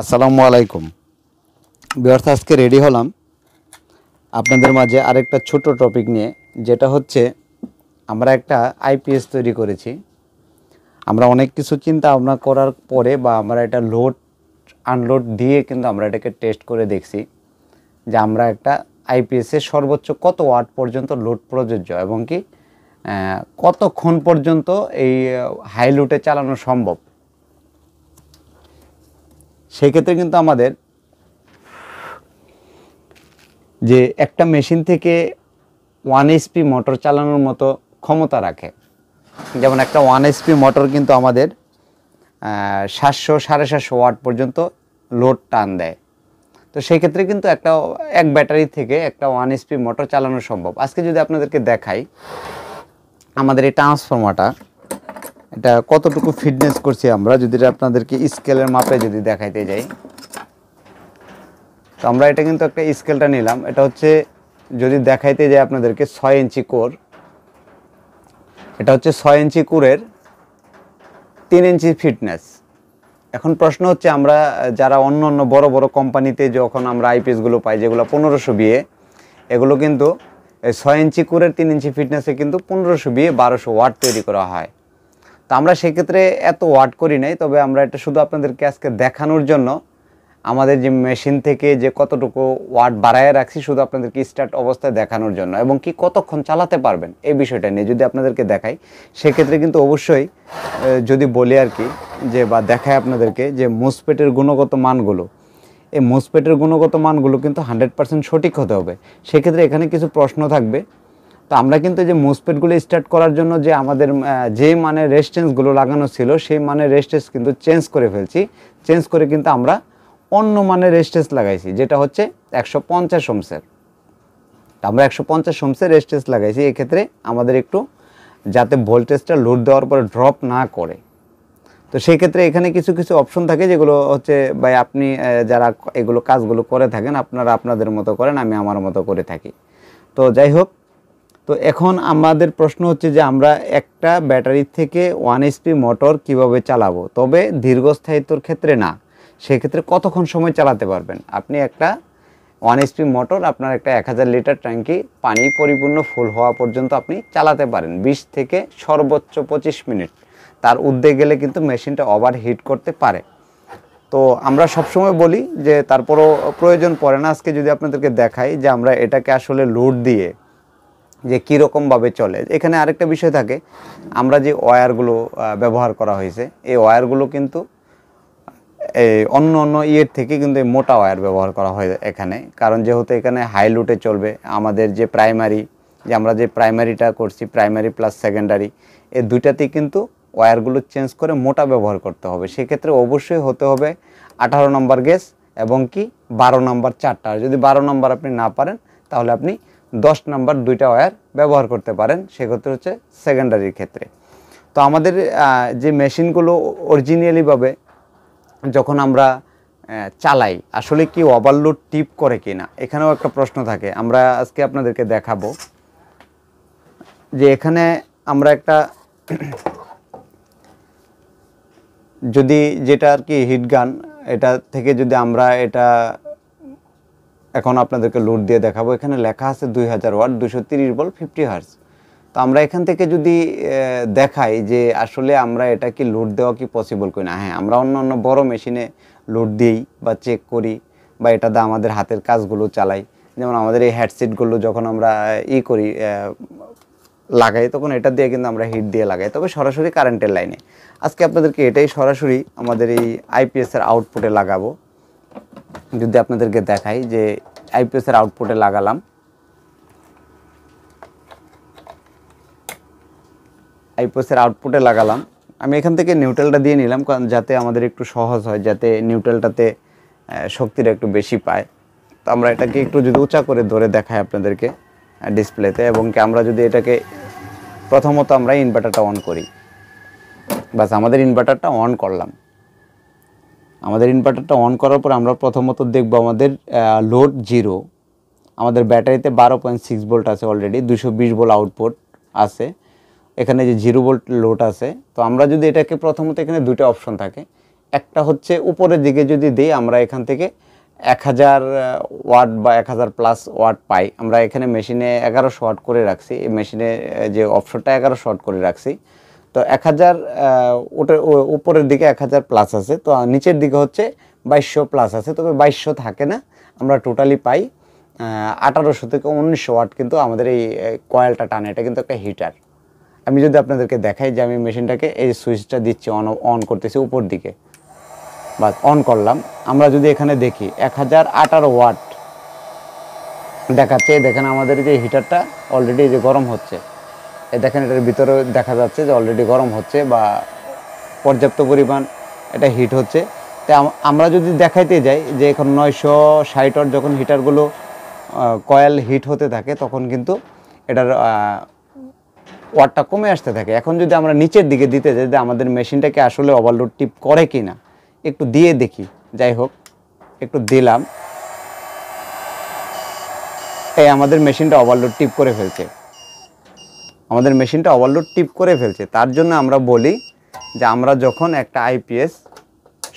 আসসালামু আলাইকুম বিহার্থ আজকে রেডি হলাম আপনাদের মাঝে আরেকটা ছোট টপিক নিয়ে যেটা হচ্ছে আমরা একটা আইপিএস তৈরি করেছি আমরা অনেক কিছু চিন্তা ভাবনা করার পরে বা আমরা এটা লোড আনলোড দিয়ে কিন্তু আমরা এটাকে টেস্ট করে দেখছি যে আমরা একটা আইপিএসে সর্বোচ্চ কত ওয়াট পর্যন্ত লোড প্রযোজ্য এবং কি কতক্ষণ পর্যন্ত এই হাই লোডে চালানো সম্ভব সেক্ষেত্রে কিন্তু আমাদের যে একটা মেশিন থেকে ওয়ান এসপি মোটর চালানোর মতো ক্ষমতা রাখে যেমন একটা ওয়ান এসপি মোটর কিন্তু আমাদের সাতশো সাড়ে সাতশো ওয়াট পর্যন্ত লোড টান দেয় তো সেই ক্ষেত্রে কিন্তু একটা এক ব্যাটারি থেকে একটা ওয়ান এসপি মোটর চালানো সম্ভব আজকে যদি আপনাদেরকে দেখাই আমাদের এই ট্রান্সফর্মারটা এটা কতটুকু ফিটনেস করছি আমরা যদি আপনাদেরকে স্কেলের মাপে যদি দেখাইতে যাই তো আমরা এটা কিন্তু একটা স্কেলটা নিলাম এটা হচ্ছে যদি দেখাইতে যাই আপনাদেরকে ছয় ইঞ্চি কোর এটা হচ্ছে ছয় ইঞ্চি কোরের তিন ইঞ্চি ফিটনেস এখন প্রশ্ন হচ্ছে আমরা যারা অন্য অন্য বড় বড় কোম্পানিতে যখন আমরা আইপিএসগুলো পাই যেগুলো পনেরোশো বিয়ে এগুলো কিন্তু ছয় ইঞ্চি কোরের তিন ইঞ্চি ফিটনেসে কিন্তু পনেরোশো বিয়ে বারোশো ওয়াট তৈরি করা হয় আমরা সেক্ষেত্রে এত ওয়াট করি নাই তবে আমরা এটা শুধু আপনাদেরকে আজকে দেখানোর জন্য আমাদের যে মেশিন থেকে যে কতটুকু ওয়াট বাড়ায় রাখছি শুধু আপনাদেরকে স্টার্ট অবস্থায় দেখানোর জন্য এবং কি কতক্ষণ চালাতে পারবেন এই বিষয়টা নিয়ে যদি আপনাদেরকে দেখাই সেক্ষেত্রে কিন্তু অবশ্যই যদি বলি আর কি যে বা দেখায় আপনাদেরকে যে মুসপেটের গুণগত মানগুলো এই মুসপেটের গুণগত মানগুলো কিন্তু হান্ড্রেড পার্সেন্ট সঠিক হতে হবে সেক্ষেত্রে এখানে কিছু প্রশ্ন থাকবে তো আমরা কিন্তু যে মোসপেটগুলো স্টার্ট করার জন্য যে আমাদের যে মানে রেস্টেন্সগুলো লাগানো ছিল সেই মানে রেস্টেন্স কিন্তু চেঞ্জ করে ফেলছি চেঞ্জ করে কিন্তু আমরা অন্য মানে রেস্টেন্স লাগাইছি যেটা হচ্ছে একশো পঞ্চাশ তো আমরা একশো পঞ্চাশ অংশের রেস্টেন্স লাগাইছি এক্ষেত্রে আমাদের একটু যাতে ভোল্টেজটা লোড দেওয়ার পরে ড্রপ না করে তো সেক্ষেত্রে এখানে কিছু কিছু অপশন থাকে যেগুলো হচ্ছে ভাই আপনি যারা এগুলো কাজগুলো করে থাকেন আপনারা আপনাদের মতো করেন আমি আমার মতো করে থাকি তো যাই হোক তো এখন আমাদের প্রশ্ন হচ্ছে যে আমরা একটা ব্যাটারি থেকে ওয়ান এসপি মোটর কিভাবে চালাবো তবে দীর্ঘস্থায়িত্বর ক্ষেত্রে না সেক্ষেত্রে কতক্ষণ সময় চালাতে পারবেন আপনি একটা ওয়ান এইচপি মোটর আপনার একটা এক হাজার লিটার ট্যাঙ্কি পানি পরিপূর্ণ ফুল হওয়া পর্যন্ত আপনি চালাতে পারেন ২০ থেকে সর্বোচ্চ ২৫ মিনিট তার উদ্যে গেলে কিন্তু মেশিনটা ওভার হিট করতে পারে তো আমরা সবসময় বলি যে তারপরও প্রয়োজন পড়ে না আজকে যদি আপনাদেরকে দেখাই যে আমরা এটাকে আসলে লোড দিয়ে যে কীরকমভাবে চলে এখানে আরেকটা বিষয় থাকে আমরা যে ওয়্যারগুলো ব্যবহার করা হয়েছে এই ওয়্যারগুলো কিন্তু এই অন্য অন্য ইয়ের থেকে কিন্তু এই মোটা ওয়্যার ব্যবহার করা হয় এখানে কারণ যেহেতু এখানে হাই লুটে চলবে আমাদের যে প্রাইমারি যে আমরা যে প্রাইমারিটা করছি প্রাইমারি প্লাস সেকেন্ডারি এই দুইটাতেই কিন্তু ওয়্যারগুলো চেঞ্জ করে মোটা ব্যবহার করতে হবে সেক্ষেত্রে অবশ্যই হতে হবে আঠারো নম্বর গ্যাস এবং কি বারো নম্বর চারটা যদি বারো নম্বর আপনি না পারেন তাহলে আপনি দশ নাম্বার দুইটা ওয়্যার ব্যবহার করতে পারেন সেক্ষেত্রে হচ্ছে সেকেন্ডারির ক্ষেত্রে তো আমাদের যে মেশিনগুলো অরিজিনালিভাবে যখন আমরা চালাই আসলে কি ওভারলোড টিপ করে কি না এখানেও একটা প্রশ্ন থাকে আমরা আজকে আপনাদেরকে দেখাবো যে এখানে আমরা একটা যদি যেটা আর কি হিট গান এটা থেকে যদি আমরা এটা এখন আপনাদেরকে লোড দিয়ে দেখাবো এখানে লেখা আছে দুই হাজার ওয়াট দুশো তিরিশ বল ফিফটি হার্স তো আমরা এখান থেকে যদি দেখাই যে আসলে আমরা এটা কি লোড দেওয়া কি পসিবল করি না হ্যাঁ আমরা অন্য অন্য বড় মেশিনে লোড দিই বা চেক করি বা এটাতে আমাদের হাতের কাজগুলো চালাই যেমন আমাদের এই হ্যাডসেটগুলো যখন আমরা ই করি লাগাই তখন এটা দিয়ে কিন্তু আমরা হিট দিয়ে লাগাই তবে সরাসরি কারেন্টের লাইনে আজকে আপনাদেরকে এটাই সরাসরি আমাদের এই আইপিএসের আউটপুটে লাগাবো যদি আপনাদেরকে দেখাই যে আইপিএসের আউটপুটে লাগালাম আইপিএসের আউটপুটে লাগালাম আমি এখান থেকে নিউট্রালটা দিয়ে নিলাম কারণ যাতে আমাদের একটু সহজ হয় যাতে নিউট্রালটাতে শক্তিটা একটু বেশি পায় তো আমরা এটাকে একটু যদি উঁচা করে ধরে দেখাই আপনাদেরকে ডিসপ্লেতে এবং কি আমরা যদি এটাকে প্রথমত আমরা ইনভার্টারটা অন করি বাস আমাদের ইনভার্টারটা অন করলাম আমাদের ইনভার্টারটা অন করার পর আমরা প্রথমত দেখবো আমাদের লোড জিরো আমাদের ব্যাটারিতে বারো পয়েন্ট সিক্স ভোল্ট আছে অলরেডি দুশো বিশ ভোল্ট আউটপুট আছে এখানে যে জিরো ভোল্ট লোড আছে তো আমরা যদি এটাকে প্রথমত এখানে দুটো অপশন থাকে একটা হচ্ছে উপরের দিকে যদি দিই আমরা এখান থেকে এক হাজার ওয়াট বা এক হাজার প্লাস ওয়াট পাই আমরা এখানে মেশিনে এগারোশো ওয়াট করে রাখছি এই মেশিনে যে অপশনটা এগারোশো ওয়াট করে রাখছি তো এক হাজার ওটার উপরের দিকে এক হাজার প্লাস আছে তো নিচের দিকে হচ্ছে বাইশশো প্লাস আছে তবে বাইশশো থাকে না আমরা টোটালি পাই আঠারোশো থেকে উনিশশো ওয়াট কিন্তু আমাদের এই কয়েলটা টানে এটা কিন্তু একটা হিটার আমি যদি আপনাদেরকে দেখাই যে আমি মেশিনটাকে এই সুইচটা দিচ্ছি অন অন করতেছি উপর দিকে বা অন করলাম আমরা যদি এখানে দেখি এক হাজার আঠারো ওয়াট দেখাচ্ছে দেখেন আমাদের যে হিটারটা অলরেডি যে গরম হচ্ছে দেখেন এটার ভিতরে দেখা যাচ্ছে যে অলরেডি গরম হচ্ছে বা পর্যাপ্ত পরিমাণ এটা হিট হচ্ছে তা আমরা যদি দেখাইতে যাই যে এখন নয়শো ষাটর যখন হিটারগুলো কয়েল হিট হতে থাকে তখন কিন্তু এটার ওয়ারটা কমে আসতে থাকে এখন যদি আমরা নিচের দিকে দিতে যাই যে আমাদের মেশিনটাকে আসলে ওভারলোড টিপ করে কি না একটু দিয়ে দেখি যাই হোক একটু দিলাম এই আমাদের মেশিনটা ওভারলোড টিপ করে ফেলছে আমাদের মেশিনটা ওভারলোড টিপ করে ফেলছে তার জন্য আমরা বলি যে আমরা যখন একটা আইপিএস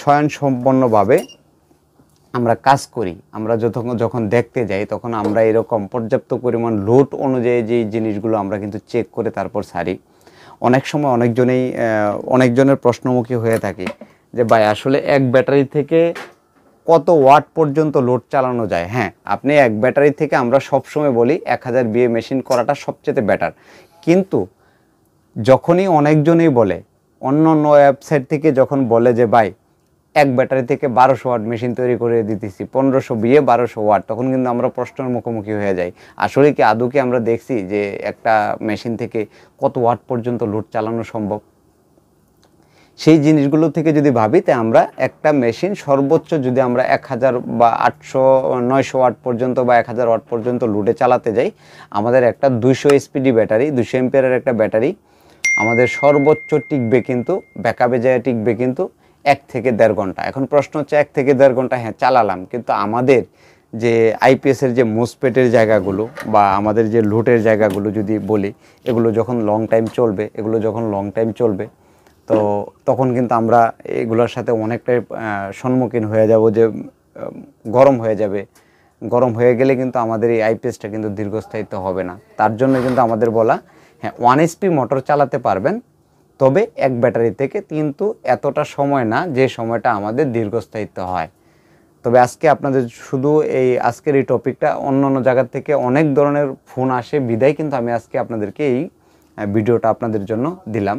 স্বয়ংসম্পন্নভাবে আমরা কাজ করি আমরা যখন যখন দেখতে যাই তখন আমরা এরকম পর্যাপ্ত পরিমাণ লোড অনুযায়ী যেই জিনিসগুলো আমরা কিন্তু চেক করে তারপর সারি অনেক সময় অনেকজনেই অনেকজনের প্রশ্নমুখী হয়ে থাকি যে ভাই আসলে এক ব্যাটারি থেকে কত ওয়াট পর্যন্ত লোড চালানো যায় হ্যাঁ আপনি এক ব্যাটারি থেকে আমরা সবসময় বলি এক হাজার বিয়ে মেশিন করাটা সবচেয়ে বেটার কিন্তু যখনই অনেকজনই বলে অন্য অন্য ওয়েবসাইট থেকে যখন বলে যে ভাই এক ব্যাটারি থেকে বারোশো ওয়াট মেশিন তৈরি করে দিতেছি পনেরোশো বিয়ে বারোশো ওয়াট তখন কিন্তু আমরা প্রশ্নের মুখোমুখি হয়ে যাই আসলে কি আদুকে আমরা দেখছি যে একটা মেশিন থেকে কত ওয়াট পর্যন্ত লোড চালানো সম্ভব সেই জিনিসগুলো থেকে যদি ভাবি তাই আমরা একটা মেশিন সর্বোচ্চ যদি আমরা এক হাজার বা আটশো নয়শো ওয়াট পর্যন্ত বা এক হাজার ওয়াট পর্যন্ত লুডে চালাতে যাই আমাদের একটা দুইশো এসপিডি ব্যাটারি দুশো এমপিয়ারের একটা ব্যাটারি আমাদের সর্বোচ্চ টিকবে কিন্তু ব্যাকআপে যায় টিকবে কিন্তু এক থেকে দেড় ঘন্টা এখন প্রশ্ন হচ্ছে এক থেকে দেড় ঘন্টা হ্যাঁ চালালাম কিন্তু আমাদের যে আইপিএসের যে মোসপেটের জায়গাগুলো বা আমাদের যে লুটের জায়গাগুলো যদি বলি এগুলো যখন লং টাইম চলবে এগুলো যখন লং টাইম চলবে তো তখন কিন্তু আমরা এগুলোর সাথে অনেকটাই সম্মুখীন হয়ে যাব যে গরম হয়ে যাবে গরম হয়ে গেলে কিন্তু আমাদের এই আইপিএসটা কিন্তু দীর্ঘস্থায়িত্ব হবে না তার জন্য কিন্তু আমাদের বলা হ্যাঁ ওয়ান এসপি মোটর চালাতে পারবেন তবে এক ব্যাটারি থেকে কিন্তু এতটা সময় না যে সময়টা আমাদের দীর্ঘস্থায়িত্ব হয় তবে আজকে আপনাদের শুধু এই আজকের এই টপিকটা অন্য অন্য জায়গার থেকে অনেক ধরনের ফোন আসে বিদায় কিন্তু আমি আজকে আপনাদেরকে এই ভিডিওটা আপনাদের জন্য দিলাম